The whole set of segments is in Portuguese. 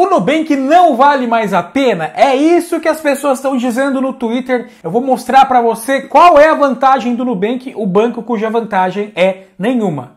O Nubank não vale mais a pena? É isso que as pessoas estão dizendo no Twitter. Eu vou mostrar para você qual é a vantagem do Nubank, o banco cuja vantagem é nenhuma.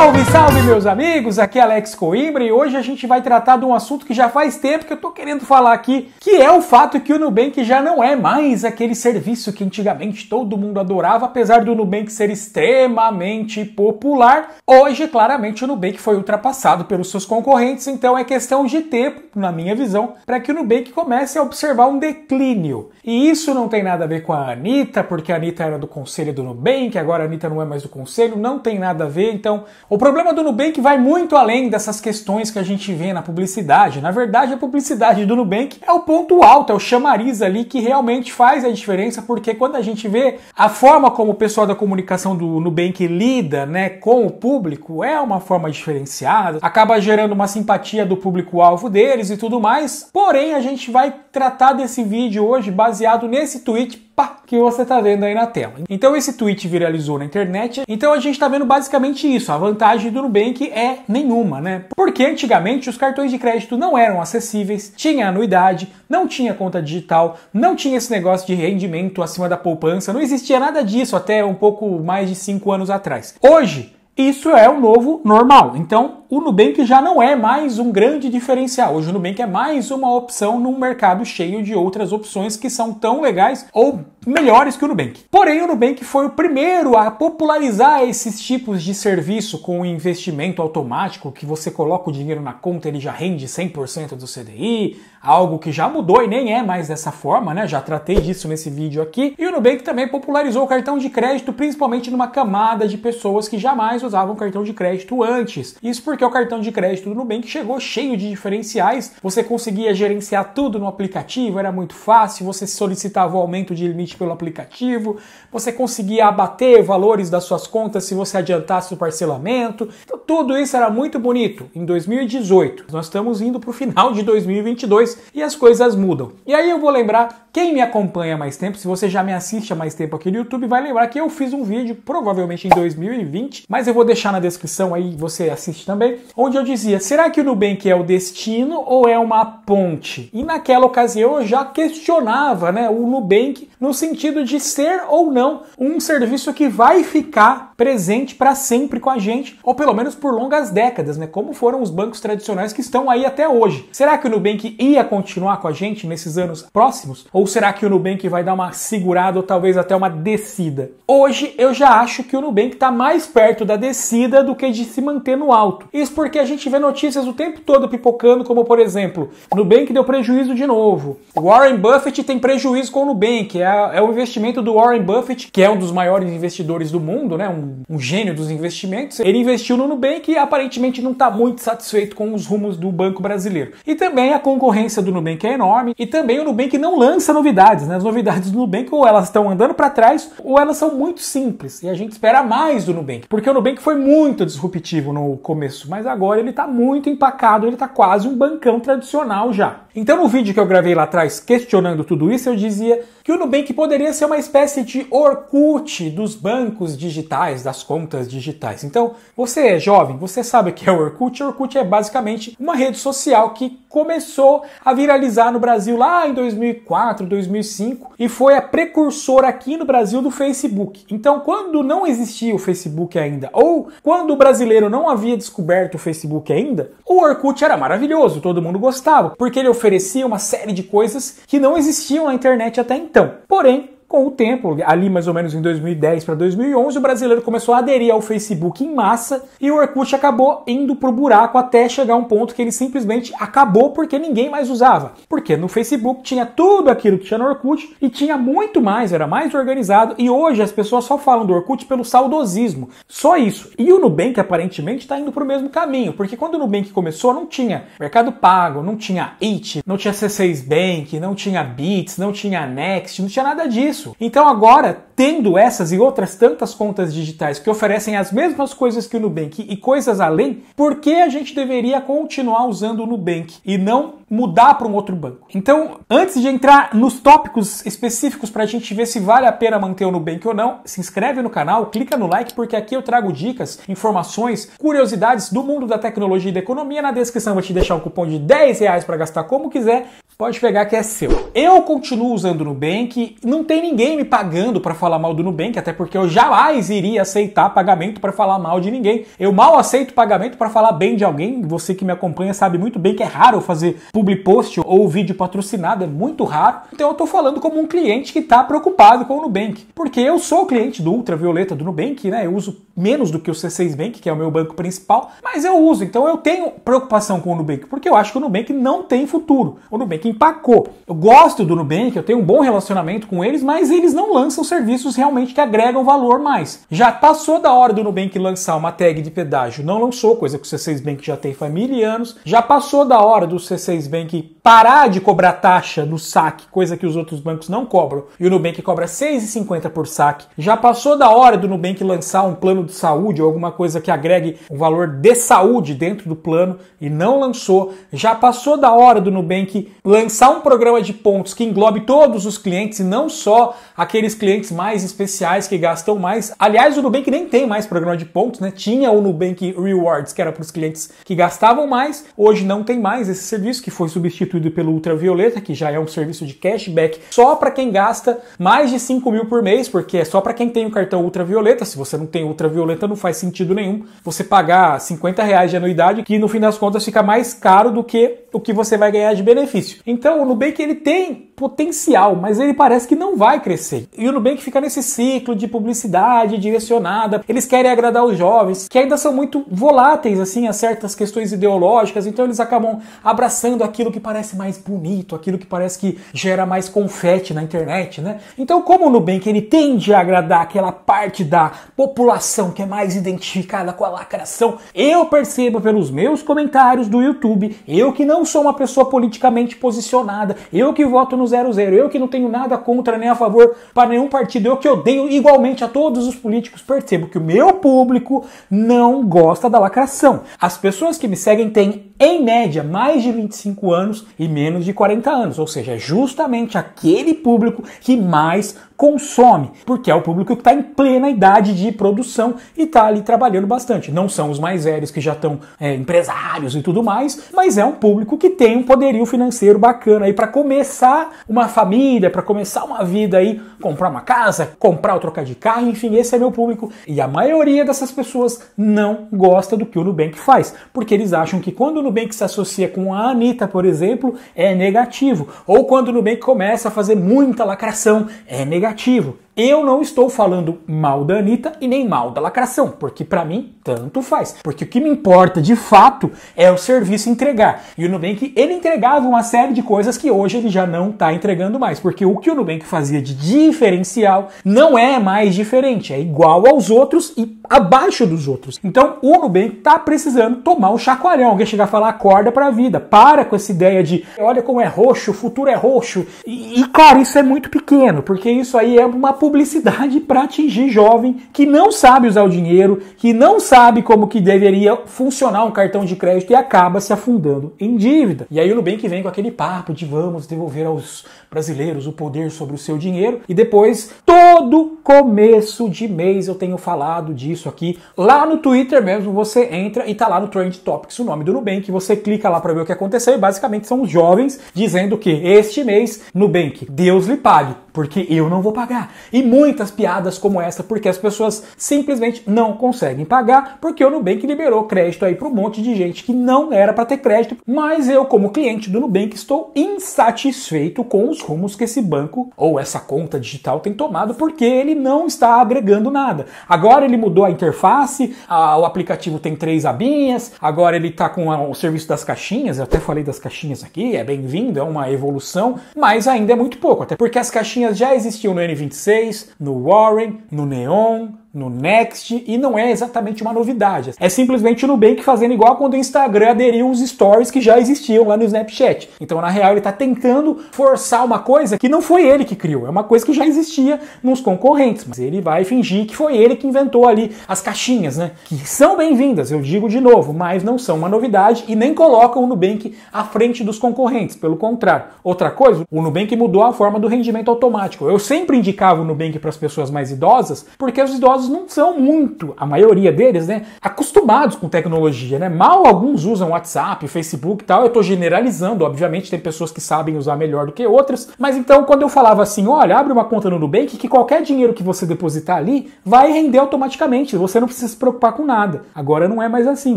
Salve, salve meus amigos, aqui é Alex Coimbra e hoje a gente vai tratar de um assunto que já faz tempo que eu tô querendo falar aqui, que é o fato que o Nubank já não é mais aquele serviço que antigamente todo mundo adorava, apesar do Nubank ser extremamente popular. Hoje, claramente, o Nubank foi ultrapassado pelos seus concorrentes, então é questão de tempo, na minha visão, para que o Nubank comece a observar um declínio. E isso não tem nada a ver com a Anitta, porque a Anitta era do conselho do Nubank, agora a Anitta não é mais do conselho, não tem nada a ver, então o problema do Nubank vai muito além dessas questões que a gente vê na publicidade. Na verdade, a publicidade do Nubank é o ponto alto, é o chamariz ali que realmente faz a diferença, porque quando a gente vê a forma como o pessoal da comunicação do Nubank lida né, com o público, é uma forma diferenciada, acaba gerando uma simpatia do público-alvo deles e tudo mais. Porém, a gente vai tratar desse vídeo hoje baseado nesse tweet pá, que você tá vendo aí na tela. Então esse tweet viralizou na internet, então a gente está vendo basicamente isso, a vantagem do Nubank é nenhuma, né? Porque antigamente os cartões de crédito não eram acessíveis, tinha anuidade, não tinha conta digital, não tinha esse negócio de rendimento acima da poupança, não existia nada disso até um pouco mais de 5 anos atrás. Hoje, isso é o novo normal. Então, o Nubank já não é mais um grande diferencial. Hoje, o Nubank é mais uma opção num mercado cheio de outras opções que são tão legais ou melhores que o Nubank. Porém, o Nubank foi o primeiro a popularizar esses tipos de serviço com investimento automático, que você coloca o dinheiro na conta, ele já rende 100% do CDI, algo que já mudou e nem é mais dessa forma, né? Já tratei disso nesse vídeo aqui. E o Nubank também popularizou o cartão de crédito, principalmente numa camada de pessoas que jamais usavam cartão de crédito antes. Isso porque o cartão de crédito do Nubank chegou cheio de diferenciais, você conseguia gerenciar tudo no aplicativo, era muito fácil, você solicitava o aumento de limite pelo aplicativo, você conseguia abater valores das suas contas se você adiantasse o parcelamento. Então, tudo isso era muito bonito em 2018. Nós estamos indo para o final de 2022 depois e as coisas mudam. E aí eu vou lembrar, quem me acompanha mais tempo, se você já me assiste há mais tempo aqui no YouTube, vai lembrar que eu fiz um vídeo, provavelmente em 2020, mas eu vou deixar na descrição aí, você assiste também, onde eu dizia: será que o Nubank é o destino ou é uma ponte? E naquela ocasião eu já questionava né, o Nubank no sentido de ser ou não um serviço que vai ficar presente para sempre com a gente, ou pelo menos por longas décadas, né? Como foram os bancos tradicionais que estão aí até hoje. Será que o Nubank ia deveria continuar com a gente nesses anos próximos? Ou será que o Nubank vai dar uma segurada ou talvez até uma descida? Hoje eu já acho que o Nubank está mais perto da descida do que de se manter no alto. Isso porque a gente vê notícias o tempo todo pipocando, como por exemplo, Nubank deu prejuízo de novo. Warren Buffett tem prejuízo com o Nubank. É, é o investimento do Warren Buffett, que é um dos maiores investidores do mundo, né? Um, um gênio dos investimentos. Ele investiu no Nubank e aparentemente não está muito satisfeito com os rumos do Banco Brasileiro. E também a concorrência concorrência do Nubank é enorme e também o Nubank não lança novidades, né? As novidades do Nubank ou elas estão andando para trás ou elas são muito simples e a gente espera mais do Nubank, porque o Nubank foi muito disruptivo no começo, mas agora ele está muito empacado, ele está quase um bancão tradicional já. Então no vídeo que eu gravei lá atrás questionando tudo isso, eu dizia que o Nubank poderia ser uma espécie de Orkut dos bancos digitais, das contas digitais. Então, você é jovem, você sabe o que é o Orkut? O Orkut é basicamente uma rede social que começou a viralizar no Brasil lá em 2004, 2005 e foi a precursora aqui no Brasil do Facebook. Então, quando não existia o Facebook ainda, ou quando o brasileiro não havia descoberto o Facebook ainda, o Orkut era maravilhoso, todo mundo gostava, porque ele oferecia uma série de coisas que não existiam na internet até então. Porém, com o tempo, ali mais ou menos em 2010 para 2011, o brasileiro começou a aderir ao Facebook em massa e o Orkut acabou indo pro buraco até chegar a um ponto que ele simplesmente acabou porque ninguém mais usava. Porque no Facebook tinha tudo aquilo que tinha no Orkut e tinha muito mais, era mais organizado e hoje as pessoas só falam do Orkut pelo saudosismo. Só isso. E o Nubank aparentemente está indo pro mesmo caminho, porque quando o Nubank começou não tinha Mercado Pago, não tinha IT, não tinha C6 Bank, não tinha Bits, não tinha Next, não tinha nada disso isso. Então agora, tendo essas e outras tantas contas digitais que oferecem as mesmas coisas que o Nubank e coisas além, por que a gente deveria continuar usando o Nubank e não mudar para um outro banco? Então, antes de entrar nos tópicos específicos para a gente ver se vale a pena manter o Nubank ou não, se inscreve no canal, clica no like, porque aqui eu trago dicas, informações, curiosidades do mundo da tecnologia e da economia. Na descrição vou te deixar um cupom de 10 reais para gastar como quiser pode pegar que é seu. Eu continuo usando o Nubank, não tem ninguém me pagando para falar mal do Nubank, até porque eu jamais iria aceitar pagamento para falar mal de ninguém. Eu mal aceito pagamento para falar bem de alguém. Você que me acompanha sabe muito bem que é raro fazer public post ou vídeo patrocinado, é muito raro. Então eu tô falando como um cliente que tá preocupado com o Nubank, porque eu sou cliente do Ultravioleta do Nubank, né? Eu uso menos do que o C6 Bank, que é o meu banco principal, mas eu uso, então eu tenho preocupação com o Nubank, porque eu acho que o Nubank não tem futuro. O Nubank empacou. Eu gosto do Nubank, eu tenho um bom relacionamento com eles, mas eles não lançam serviços realmente que agregam valor mais. Já passou da hora do Nubank lançar uma tag de pedágio, não lançou, coisa que o C6 Bank já tem família anos. Já passou da hora do C6 Bank parar de cobrar taxa no saque, coisa que os outros bancos não cobram, e o Nubank cobra 6,50 por saque. Já passou da hora do Nubank lançar um plano de saúde ou alguma coisa que agregue um valor de saúde dentro do plano e não lançou. Já passou da hora do Nubank lançar um programa de pontos que englobe todos os clientes e não só aqueles clientes mais especiais que gastam mais. Aliás, o Nubank nem tem mais programa de pontos, né? Tinha o Nubank Rewards, que era para os clientes que gastavam mais. Hoje não tem mais esse serviço, que foi substituído pelo Ultravioleta, que já é um serviço de cashback só para quem gasta mais de 5 mil por mês, porque é só para quem tem o cartão Ultravioleta. Se você não tem Ultravioleta, ultravioleta não faz sentido nenhum você pagar 50 reais de anuidade, que no fim das contas fica mais caro do que o que você vai ganhar de benefício. Então o Nubank ele tem potencial, mas ele parece que não vai crescer. E o Nubank fica nesse ciclo de publicidade direcionada. Eles querem agradar os jovens, que ainda são muito voláteis assim a certas questões ideológicas, então eles acabam abraçando aquilo que parece mais bonito, aquilo que parece que gera mais confete na internet, né? Então, como o Nubank ele tende a agradar aquela parte da população que é mais identificada com a lacração, eu percebo pelos meus comentários do YouTube, eu que não sou uma pessoa politicamente posicionada, eu que voto nos zero Eu que não tenho nada contra nem a favor para nenhum partido, eu que odeio igualmente a todos os políticos, percebo que o meu público não gosta da lacração. As pessoas que me seguem têm, em média, mais de 25 anos e menos de 40 anos, ou seja, é justamente aquele público que mais consome, porque é o público que está em plena idade de produção e está ali trabalhando bastante. Não são os mais velhos que já estão é, empresários e tudo mais, mas é um público que tem um poderio financeiro bacana aí para começar uma família, para começar uma vida aí, comprar uma casa, comprar ou trocar de carro, enfim, esse é meu público. E a maioria dessas pessoas não gosta do que o Nubank faz, porque eles acham que quando o Nubank se associa com a Anitta, por exemplo, é negativo, ou quando o Nubank começa a fazer muita lacração, é negativo negativo. Eu não estou falando mal da Anitta e nem mal da lacração, porque para mim tanto faz. Porque o que me importa de fato é o serviço entregar. E o Nubank, ele entregava uma série de coisas que hoje ele já não está entregando mais, porque o que o Nubank fazia de diferencial não é mais diferente, é igual aos outros e abaixo dos outros. Então o Nubank está precisando tomar um chacoalhão, alguém chegar a falar acorda para a vida, para com essa ideia de olha como é roxo, o futuro é roxo. E, e claro, isso é muito pequeno, porque isso aí é uma publicidade para atingir jovem que não sabe usar o dinheiro, que não sabe como que deveria funcionar um cartão de crédito e acaba se afundando em dívida. E aí o Nubank vem com aquele papo de vamos devolver aos brasileiros o poder sobre o seu dinheiro e depois todo começo de mês eu tenho falado disso aqui. Lá no Twitter mesmo você entra e tá lá no Trend Topics o nome do Nubank, você clica lá para ver o que aconteceu e basicamente são os jovens dizendo que este mês Nubank, Deus lhe pague, porque eu não vou pagar. E muitas piadas como essa, porque as pessoas simplesmente não conseguem pagar, porque o Nubank liberou crédito aí para um monte de gente que não era para ter crédito. Mas eu, como cliente do Nubank, estou insatisfeito com os rumos que esse banco ou essa conta digital tem tomado, porque ele não está agregando nada. Agora ele mudou a interface, a, o aplicativo tem três abinhas, agora ele está com a, o serviço das caixinhas, eu até falei das caixinhas aqui, é bem-vindo, é uma evolução, mas ainda é muito pouco, até porque as caixinhas já existiam no N26, no Warren, no Neon, no Next e não é exatamente uma novidade. É simplesmente o Nubank fazendo igual quando o Instagram aderiu os stories que já existiam lá no Snapchat. Então, na real, ele está tentando forçar uma coisa que não foi ele que criou, é uma coisa que já existia nos concorrentes, mas ele vai fingir que foi ele que inventou ali as caixinhas, né? Que são bem-vindas, eu digo de novo, mas não são uma novidade e nem colocam o Nubank à frente dos concorrentes, pelo contrário. Outra coisa, o Nubank mudou a forma do rendimento automático. Eu sempre indicava o Nubank para as pessoas mais idosas, porque os idosos idosos não são muito, a maioria deles, né, acostumados com tecnologia, né? Mal alguns usam WhatsApp, Facebook e tal. Eu estou generalizando, obviamente, tem pessoas que sabem usar melhor do que outras. Mas então, quando eu falava assim, olha, abre uma conta no Nubank que qualquer dinheiro que você depositar ali vai render automaticamente, você não precisa se preocupar com nada. Agora não é mais assim,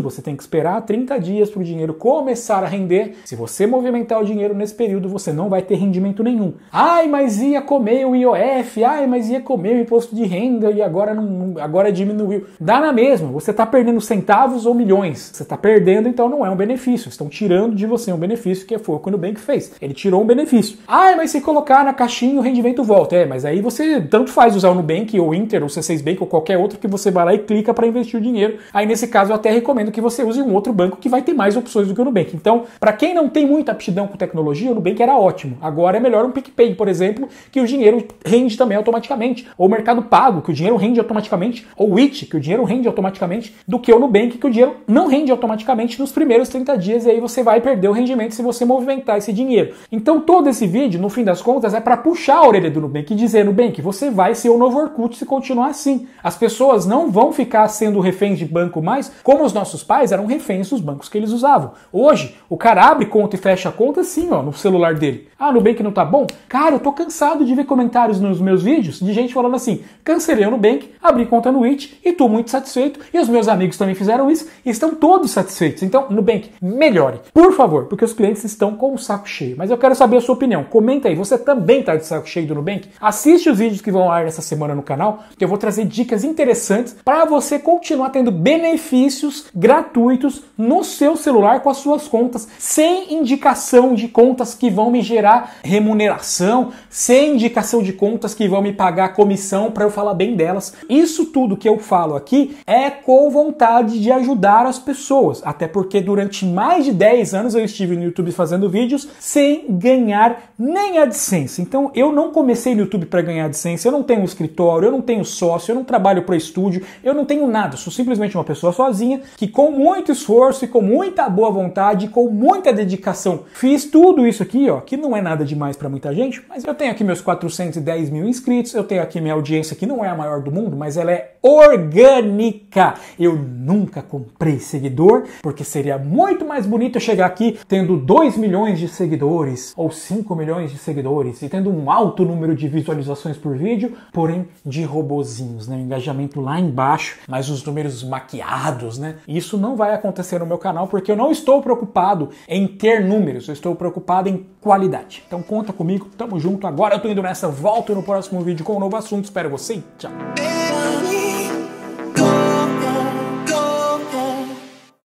você tem que esperar 30 dias para o dinheiro começar a render. Se você movimentar o dinheiro nesse período, você não vai ter rendimento nenhum. Ai, mas ia comer o IOF, ai, mas ia comer o imposto de renda e agora não agora diminuiu. Dá na mesma, você está perdendo centavos ou milhões. Você está perdendo, então não é um benefício. Estão tirando de você um benefício que foi o que o Nubank fez. Ele tirou um benefício. Ah, mas se colocar na caixinha o rendimento volta. É, mas aí você tanto faz usar o Nubank ou Inter ou C6 Bank ou qualquer outro que você vai lá e clica para investir o dinheiro. Aí nesse caso eu até recomendo que você use um outro banco que vai ter mais opções do que o Nubank. Então, para quem não tem muita aptidão com tecnologia, o Nubank era ótimo. Agora é melhor um PicPay, por exemplo, que o dinheiro rende também automaticamente. Ou o Mercado Pago, que o dinheiro rende automaticamente automaticamente, ou it que o dinheiro rende automaticamente, do que o Nubank, que o dinheiro não rende automaticamente nos primeiros 30 dias, e aí você vai perder o rendimento se você movimentar esse dinheiro. Então todo esse vídeo, no fim das contas, é para puxar a orelha do Nubank e dizer, Nubank, você vai ser o novo Orkut se continuar assim. As pessoas não vão ficar sendo reféns de banco mais, como os nossos pais eram reféns dos bancos que eles usavam. Hoje, o cara abre conta e fecha a conta assim, ó, no celular dele. Ah, Nubank não tá bom? Cara, eu tô cansado de ver comentários nos meus vídeos de gente falando assim, cancelei o Nubank, abri conta no It e estou muito satisfeito. E os meus amigos também fizeram isso e estão todos satisfeitos. Então, Nubank, melhore, por favor, porque os clientes estão com o saco cheio. Mas eu quero saber a sua opinião. Comenta aí, você também está de saco cheio do Nubank? Assiste os vídeos que vão ao ar essa semana no canal, que eu vou trazer dicas interessantes para você continuar tendo benefícios gratuitos no seu celular com as suas contas, sem indicação de contas que vão me gerar remuneração, sem indicação de contas que vão me pagar comissão para eu falar bem delas. E isso tudo que eu falo aqui é com vontade de ajudar as pessoas, até porque durante mais de 10 anos eu estive no YouTube fazendo vídeos sem ganhar nem AdSense. Então eu não comecei no YouTube para ganhar AdSense, eu não tenho um escritório, eu não tenho sócio, eu não trabalho para estúdio, eu não tenho nada, sou simplesmente uma pessoa sozinha que com muito esforço e com muita boa vontade, com muita dedicação, fiz tudo isso aqui, ó, que não é nada demais para muita gente, mas eu tenho aqui meus 410 mil inscritos, eu tenho aqui minha audiência que não é a maior do mundo, mas Mesele orgânica. Eu nunca comprei seguidor, porque seria muito mais bonito chegar aqui tendo 2 milhões de seguidores ou 5 milhões de seguidores e tendo um alto número de visualizações por vídeo, porém de robozinhos, né? Engajamento lá embaixo, mas os números maquiados, né? Isso não vai acontecer no meu canal porque eu não estou preocupado em ter números, eu estou preocupado em qualidade. Então conta comigo, tamo junto. Agora eu tô indo nessa, volto no próximo vídeo com um novo assunto. Espero você. Tchau.